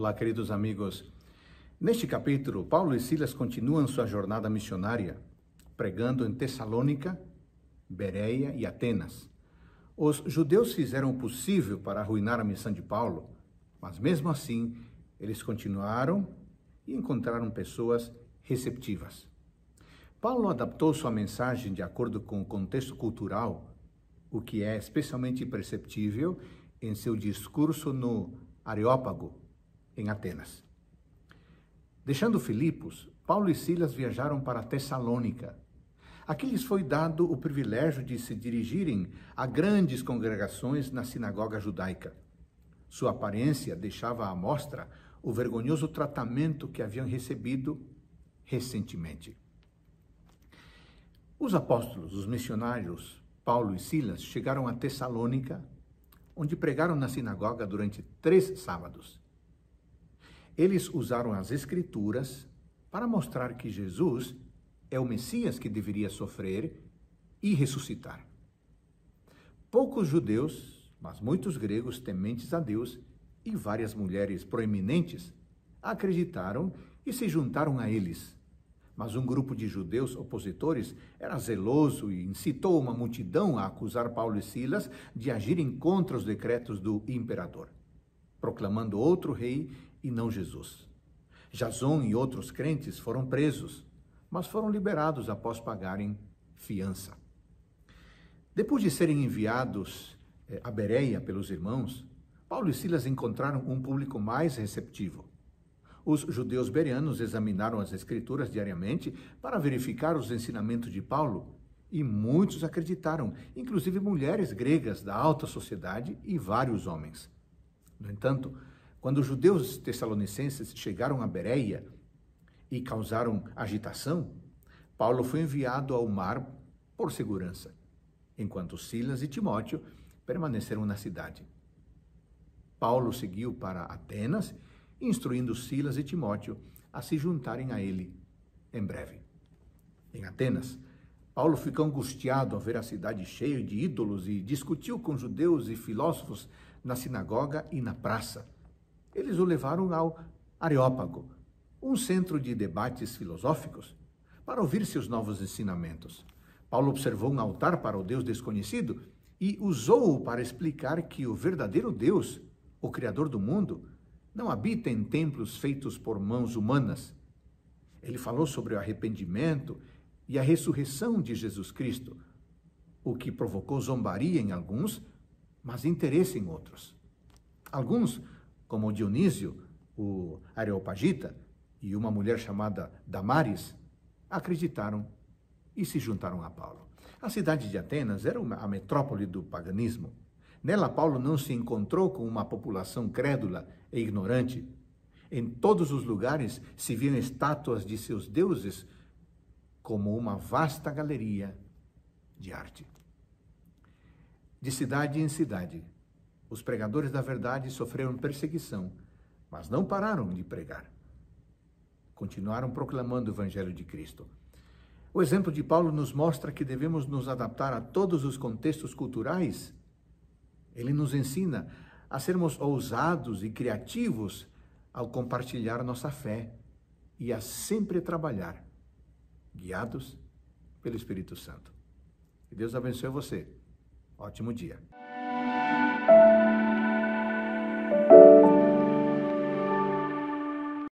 Olá, queridos amigos. Neste capítulo, Paulo e Silas continuam sua jornada missionária, pregando em Tessalônica, Bereia e Atenas. Os judeus fizeram o possível para arruinar a missão de Paulo, mas mesmo assim, eles continuaram e encontraram pessoas receptivas. Paulo adaptou sua mensagem de acordo com o contexto cultural, o que é especialmente perceptível em seu discurso no Areópago, em Atenas. Deixando Filipos, Paulo e Silas viajaram para Tessalônica. Aqui lhes foi dado o privilégio de se dirigirem a grandes congregações na sinagoga judaica. Sua aparência deixava à mostra o vergonhoso tratamento que haviam recebido recentemente. Os apóstolos, os missionários Paulo e Silas chegaram a Tessalônica, onde pregaram na sinagoga durante três sábados. Eles usaram as Escrituras para mostrar que Jesus é o Messias que deveria sofrer e ressuscitar. Poucos judeus, mas muitos gregos tementes a Deus e várias mulheres proeminentes acreditaram e se juntaram a eles. Mas um grupo de judeus opositores era zeloso e incitou uma multidão a acusar Paulo e Silas de agirem contra os decretos do imperador, proclamando outro rei e não Jesus. Jason e outros crentes foram presos, mas foram liberados após pagarem fiança. Depois de serem enviados eh, a Bereia pelos irmãos, Paulo e Silas encontraram um público mais receptivo. Os judeus bereanos examinaram as escrituras diariamente para verificar os ensinamentos de Paulo e muitos acreditaram, inclusive mulheres gregas da alta sociedade e vários homens. No entanto, quando os judeus tessalonicenses chegaram a Bereia e causaram agitação, Paulo foi enviado ao mar por segurança, enquanto Silas e Timóteo permaneceram na cidade. Paulo seguiu para Atenas, instruindo Silas e Timóteo a se juntarem a ele em breve. Em Atenas, Paulo ficou angustiado ao ver a cidade cheia de ídolos e discutiu com judeus e filósofos na sinagoga e na praça eles o levaram ao Areópago, um centro de debates filosóficos, para ouvir seus novos ensinamentos. Paulo observou um altar para o Deus desconhecido e usou-o para explicar que o verdadeiro Deus, o Criador do mundo, não habita em templos feitos por mãos humanas. Ele falou sobre o arrependimento e a ressurreição de Jesus Cristo, o que provocou zombaria em alguns, mas interesse em outros. Alguns como Dionísio, o Areopagita e uma mulher chamada Damaris, acreditaram e se juntaram a Paulo. A cidade de Atenas era uma, a metrópole do paganismo. Nela, Paulo não se encontrou com uma população crédula e ignorante. Em todos os lugares se viam estátuas de seus deuses, como uma vasta galeria de arte. De cidade em cidade, os pregadores da verdade sofreram perseguição, mas não pararam de pregar. Continuaram proclamando o Evangelho de Cristo. O exemplo de Paulo nos mostra que devemos nos adaptar a todos os contextos culturais. Ele nos ensina a sermos ousados e criativos ao compartilhar nossa fé e a sempre trabalhar, guiados pelo Espírito Santo. Que Deus abençoe você. Ótimo dia.